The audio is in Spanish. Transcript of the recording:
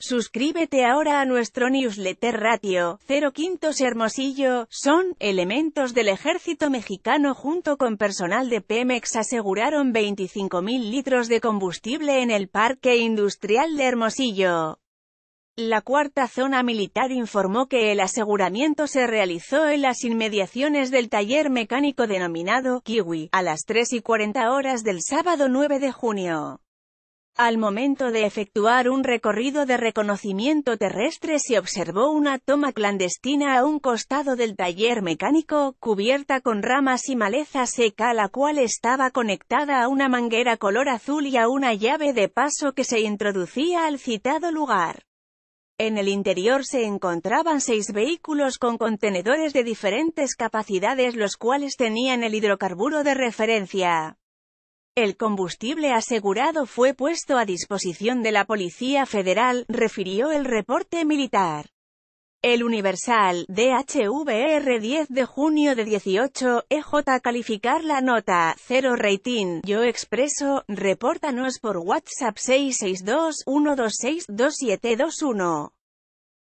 Suscríbete ahora a nuestro newsletter Ratio 0 Hermosillo, son, elementos del ejército mexicano junto con personal de Pemex aseguraron 25.000 litros de combustible en el Parque Industrial de Hermosillo. La cuarta zona militar informó que el aseguramiento se realizó en las inmediaciones del taller mecánico denominado Kiwi, a las 3 y 40 horas del sábado 9 de junio. Al momento de efectuar un recorrido de reconocimiento terrestre se observó una toma clandestina a un costado del taller mecánico, cubierta con ramas y maleza seca la cual estaba conectada a una manguera color azul y a una llave de paso que se introducía al citado lugar. En el interior se encontraban seis vehículos con contenedores de diferentes capacidades los cuales tenían el hidrocarburo de referencia. El combustible asegurado fue puesto a disposición de la Policía Federal, refirió el reporte militar. El Universal, DHVR 10 de junio de 18, EJ calificar la nota, 0 rating, yo expreso, repórtanos por WhatsApp 662 126 2721.